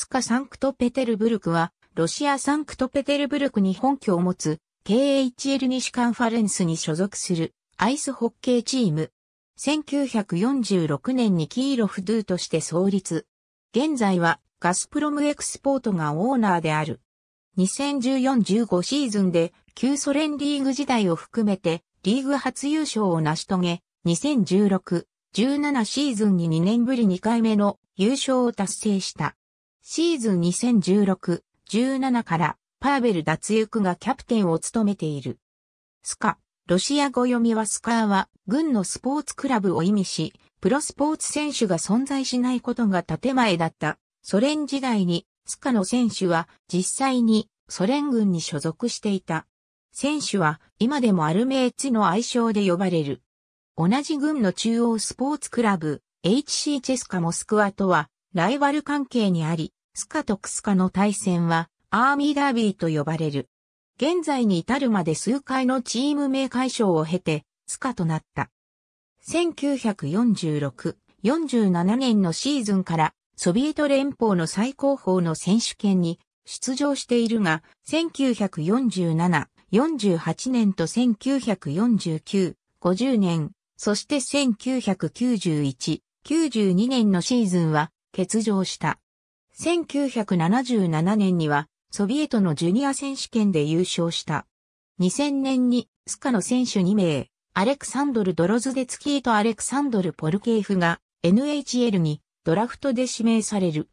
スカサンクトペテルブルクは、ロシアサンクトペテルブルクに本拠を持つ KHL 西カンファレンスに所属するアイスホッケーチーム。1946年にキーロフドゥとして創立。現在はガスプロムエクスポートがオーナーである。2014-15シーズンで旧ソ連リーグ時代を含めてリーグ初優勝を成し遂げ、2016-17シーズンに2年ぶり2回目の優勝を達成した。シーズン2016、17からパーベル脱行がキャプテンを務めている。スカ、ロシア語読みはスカーは、軍のスポーツクラブを意味し、プロスポーツ選手が存在しないことが建前だった。ソ連時代に、スカの選手は実際にソ連軍に所属していた。選手は今でもアルメーツの愛称で呼ばれる。同じ軍の中央スポーツクラブ、HC チェスカモスクワとはライバル関係にあり、スカとクスカの対戦は、アーミーダービーと呼ばれる。現在に至るまで数回のチーム名解消を経て、スカとなった。1946、47年のシーズンから、ソビエト連邦の最高峰の選手権に出場しているが、1947、48年と1949、50年、そして1991、92年のシーズンは欠場した。1977年には、ソビエトのジュニア選手権で優勝した。2000年に、スカの選手2名、アレクサンドル・ドロズデツキーとアレクサンドル・ポルケーフが NHL にドラフトで指名される。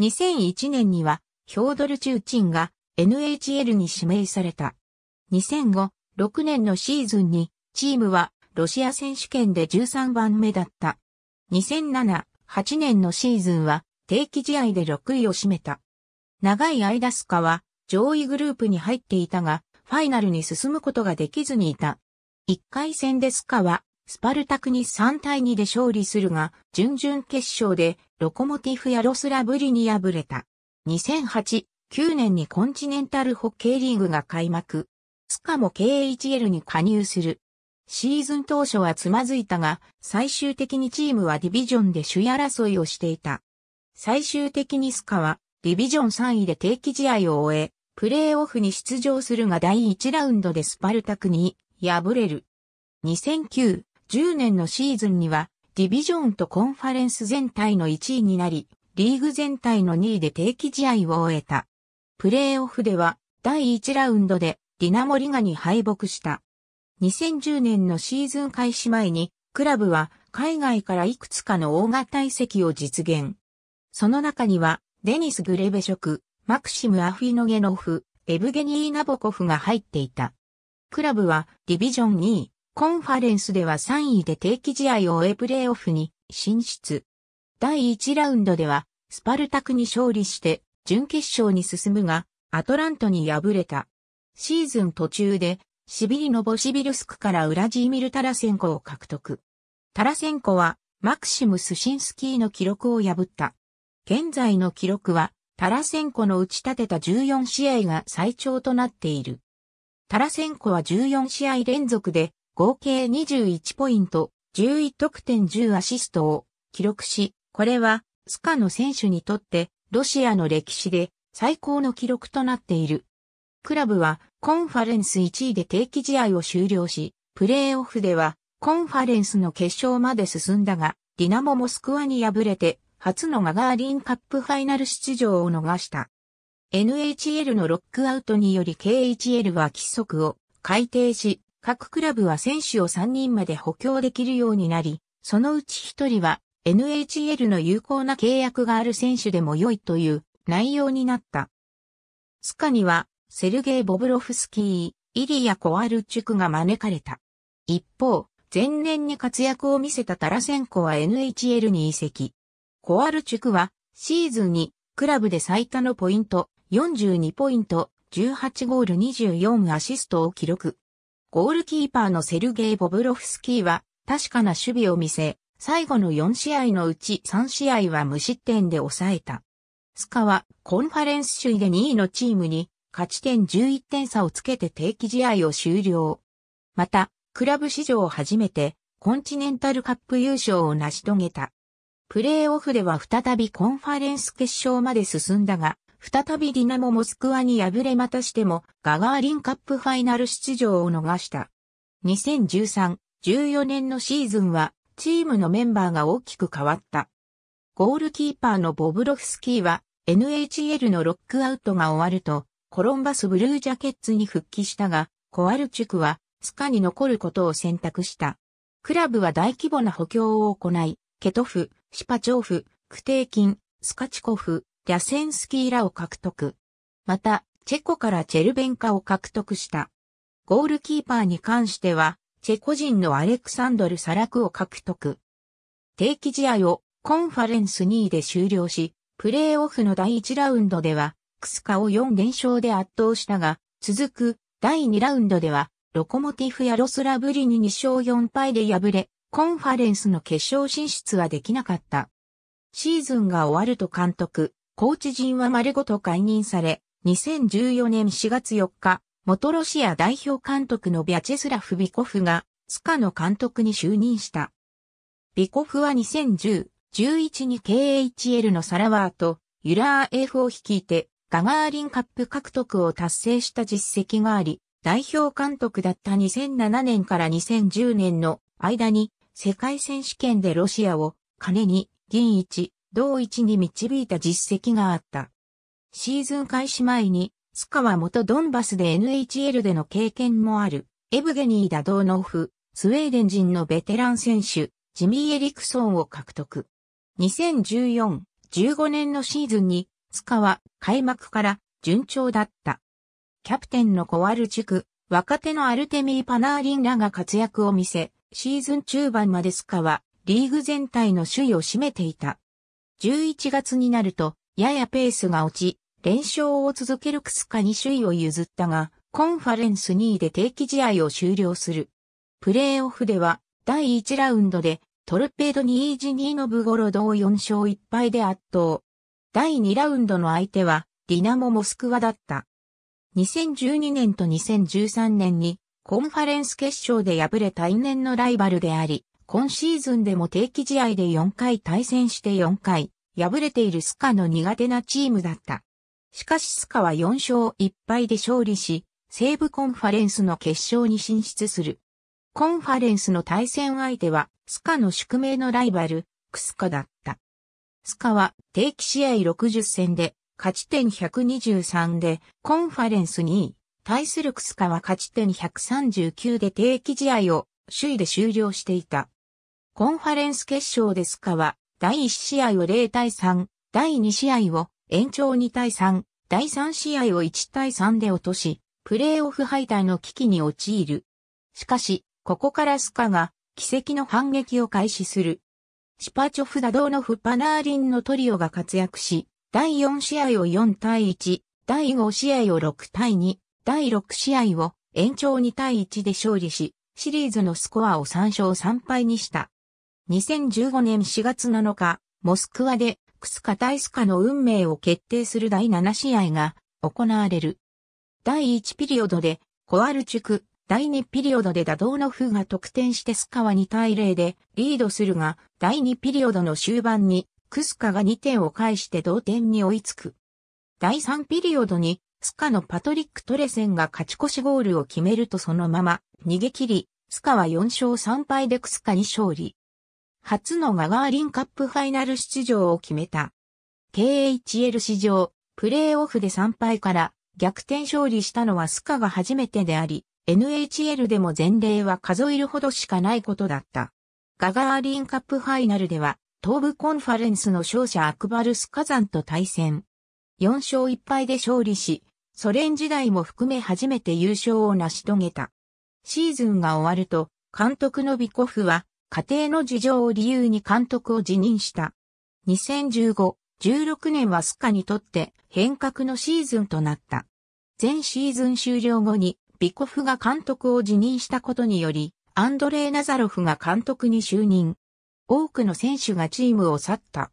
2001年には、ヒョードル・チューチンが NHL に指名された。2005、6年のシーズンに、チームはロシア選手権で13番目だった。2007、2008年のシーズンは定期試合で6位を占めた。長い間スカは上位グループに入っていたが、ファイナルに進むことができずにいた。1回戦でスカは、スパルタクに3対2で勝利するが、準々決勝でロコモティフやロスラブリに敗れた。2008、9年にコンチネンタルホッケーリーグが開幕。スカも KHL に加入する。シーズン当初はつまずいたが、最終的にチームはディビジョンで首位争いをしていた。最終的にスカは、ディビジョン3位で定期試合を終え、プレーオフに出場するが第1ラウンドでスパルタクに敗れる。2009、10年のシーズンには、ディビジョンとコンファレンス全体の1位になり、リーグ全体の2位で定期試合を終えた。プレーオフでは、第1ラウンドでディナモリガに敗北した。2010年のシーズン開始前に、クラブは海外からいくつかの大型遺跡を実現。その中には、デニス・グレベショク、マクシム・アフィノゲノフ、エブゲニー・ナボコフが入っていた。クラブはディビジョン2位、コンファレンスでは3位で定期試合を終えプレーオフに進出。第1ラウンドでは、スパルタクに勝利して、準決勝に進むが、アトラントに敗れた。シーズン途中でシビリ・ノボシビルスクからウラジーミル・タラセンコを獲得。タラセンコは、マクシム・スシンスキーの記録を破った。現在の記録は、タラセンコの打ち立てた14試合が最長となっている。タラセンコは14試合連続で、合計21ポイント、11得点10アシストを記録し、これは、スカの選手にとって、ロシアの歴史で最高の記録となっている。クラブは、コンファレンス1位で定期試合を終了し、プレーオフではコンファレンスの決勝まで進んだが、ディナモ・モスクワに敗れて、初のガガーリンカップファイナル出場を逃した。NHL のロックアウトにより KHL は規則を改定し、各クラブは選手を3人まで補強できるようになり、そのうち1人は NHL の有効な契約がある選手でも良いという内容になった。スカにはセルゲイ・ボブロフスキー、イリア・コワルチュクが招かれた。一方、前年に活躍を見せたタラセンコは NHL に移籍。コワルチュクはシーズンにクラブで最多のポイント42ポイント18ゴール24アシストを記録。ゴールキーパーのセルゲイ・ボブロフスキーは確かな守備を見せ、最後の4試合のうち3試合は無失点で抑えた。スカはコンファレンス首位で2位のチームに勝ち点11点差をつけて定期試合を終了。また、クラブ史上初めてコンチネンタルカップ優勝を成し遂げた。プレーオフでは再びコンファレンス決勝まで進んだが、再びディナモモスクワに敗れまたしてもガガーリンカップファイナル出場を逃した。2013-14年のシーズンはチームのメンバーが大きく変わった。ゴールキーパーのボブロフスキーは NHL のロックアウトが終わるとコロンバスブルージャケッツに復帰したが、コアルチュクは、スカに残ることを選択した。クラブは大規模な補強を行い、ケトフ、シパチョフ、クテーキン、スカチコフ、リャセンスキーらを獲得。また、チェコからチェルベンカを獲得した。ゴールキーパーに関しては、チェコ人のアレクサンドル・サラクを獲得。定期試合をコンファレンス2位で終了し、プレーオフの第1ラウンドではクスカを4連勝で圧倒したが、続く第2ラウンドでは、ロコモティフやロスラブリに2勝4敗で敗れ、コンファレンスの決勝進出はできなかった。シーズンが終わると監督、コーチ陣は丸ごと解任され、2014年4月4日、元ロシア代表監督のビャチェスラフ・ビコフが、スカの監督に就任した。ビコフは2010、11に KHL のサラワーと、ユラー F を率いて、ガガーリンカップ獲得を達成した実績があり、代表監督だった2007年から2010年の間に世界選手権でロシアを金に銀一、銅一に導いた実績があった。シーズン開始前に、スカは元ドンバスで NHL での経験もある、エブゲニー・ダドーノフ、スウェーデン人のベテラン選手、ジミー・エリクソンを獲得。2014-15年のシーズンに20は開幕から順調だった。キャプテンのコアルチク、若手のアルテミー・パナーリンらが活躍を見せ、シーズン中盤までスカはリーグ全体の首位を占めていた。11月になると、ややペースが落ち、連勝を続けるクスカに首位を譲ったが、コンファレンス2位で定期試合を終了する。プレーオフでは、第1ラウンドで、トルペードにイージニーノブゴロドを4勝1敗で圧倒。第2ラウンドの相手は、ディナモ・モスクワだった。2012年と2013年に、コンファレンス決勝で敗れた因縁のライバルであり、今シーズンでも定期試合で4回対戦して4回、敗れているスカの苦手なチームだった。しかしスカは4勝1敗で勝利し、西部コンファレンスの決勝に進出する。コンファレンスの対戦相手は、スカの宿命のライバル、クスカだった。スカは定期試合60戦で勝ち点123でコンファレンス2位。対するクスカは勝ち点139で定期試合を首位で終了していた。コンファレンス決勝でスカは第1試合を0対3、第2試合を延長2対3、第3試合を1対3で落とし、プレーオフ敗退の危機に陥る。しかし、ここからスカが奇跡の反撃を開始する。シパチョフ・ダドーノフ・パナーリンのトリオが活躍し、第4試合を4対1、第5試合を6対2、第6試合を延長2対1で勝利し、シリーズのスコアを3勝3敗にした。2015年4月7日、モスクワでクスカ対スカの運命を決定する第7試合が行われる。第1ピリオドでコアルチュク、第2ピリオドで打道の風が得点してスカは2対0でリードするが、第2ピリオドの終盤にクスカが2点を返して同点に追いつく。第3ピリオドにスカのパトリック・トレセンが勝ち越しゴールを決めるとそのまま逃げ切り、スカは4勝3敗でクスカに勝利。初のガガーリンカップファイナル出場を決めた。KHL 史上、プレーオフで3敗から逆転勝利したのはスカが初めてであり、NHL でも前例は数えるほどしかないことだった。ガガーリンカップファイナルでは、東部コンファレンスの勝者アクバルス火山と対戦。4勝1敗で勝利し、ソ連時代も含め初めて優勝を成し遂げた。シーズンが終わると、監督のビコフは、家庭の事情を理由に監督を辞任した。2015、16年はスカにとって変革のシーズンとなった。全シーズン終了後にビコフが監督を辞任したことにより、アンドレイ・ナザロフが監督に就任。多くの選手がチームを去った。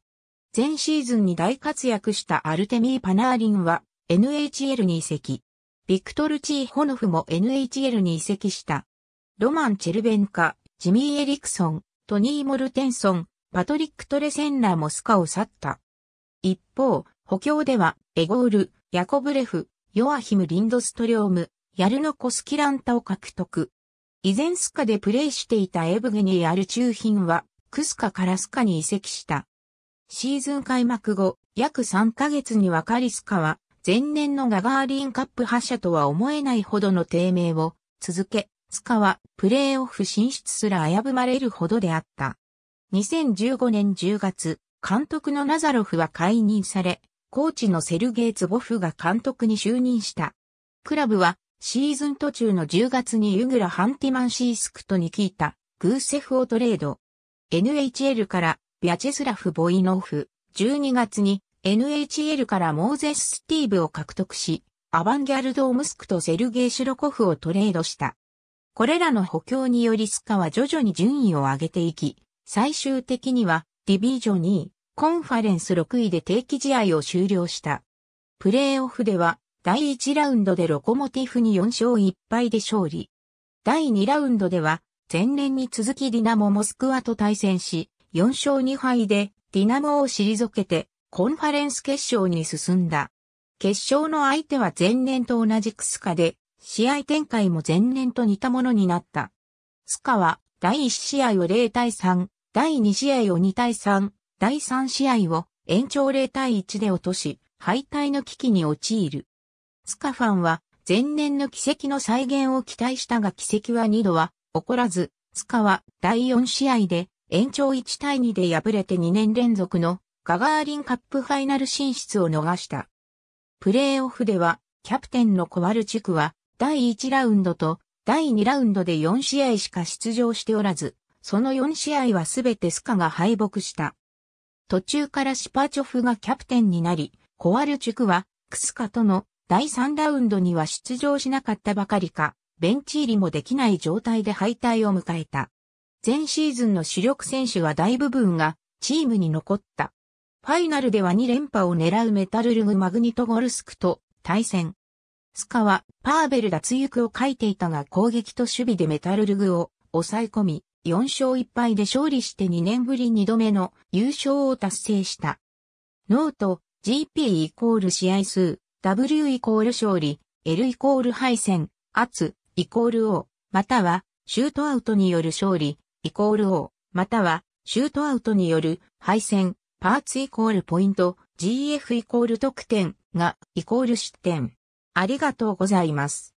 前シーズンに大活躍したアルテミー・パナーリンは NHL に移籍。ビクトル・チーホノフも NHL に移籍した。ロマン・チェルベンカ、ジミー・エリクソン、トニー・モルテンソン、パトリック・トレセンラーもスカを去った。一方、補強では、エゴール、ヤコブレフ、ヨアヒム・リンドストリョーム、ヤルノコスキランタを獲得。以前スカでプレーしていたエブゲニー・アルチューヒンは、クスカからスカに移籍した。シーズン開幕後、約3ヶ月にわかりスカは、前年のガガーリンカップ覇者とは思えないほどの低迷を続け、スカはプレーオフ進出すら危ぶまれるほどであった。2015年10月、監督のナザロフは解任され、コーチのセルゲイ・ツボフが監督に就任した。クラブはシーズン途中の10月にユグラ・ハンティマンシースクトに聞いた、グーセフをトレード。NHL からビャチェスラフ・ボイノフ、12月に NHL からモーゼス・スティーブを獲得し、アバンギャルド・オムスクとセルゲイ・シュロコフをトレードした。これらの補強によりスカは徐々に順位を上げていき、最終的にはディビジョン2位、コンファレンス6位で定期試合を終了した。プレーオフでは第1ラウンドでロコモティフに4勝1敗で勝利。第2ラウンドでは、前年に続きディナモ・モスクワと対戦し、4勝2敗でディナモを退けて、コンファレンス決勝に進んだ。決勝の相手は前年と同じクスカで、試合展開も前年と似たものになった。スカは、第1試合を0対3、第2試合を2対3、第3試合を延長0対1で落とし、敗退の危機に陥る。スカファンは前年の奇跡の再現を期待したが奇跡は2度は起こらず、スカは第4試合で延長1対2で敗れて2年連続のガガーリンカップファイナル進出を逃した。プレーオフではキャプテンのコワルチクは第1ラウンドと第2ラウンドで4試合しか出場しておらず、その4試合はすべてスカが敗北した。途中からシパチョフがキャプテンになり、コワルチュクはクスカとの第3ラウンドには出場しなかったばかりか、ベンチ入りもできない状態で敗退を迎えた。前シーズンの主力選手は大部分がチームに残った。ファイナルでは2連覇を狙うメタルルグ・マグニトゴルスクと対戦。スカはパーベル脱行を書いていたが攻撃と守備でメタルルグを抑え込み、4勝1敗で勝利して2年ぶり2度目の優勝を達成した。ノート GP イコール試合数 W イコール勝利、L イコール敗戦、圧、イコール O、または、シュートアウトによる勝利、イコール O、または、シュートアウトによる敗戦、パーツイコールポイント、GF イコール得点が、イコール失点。ありがとうございます。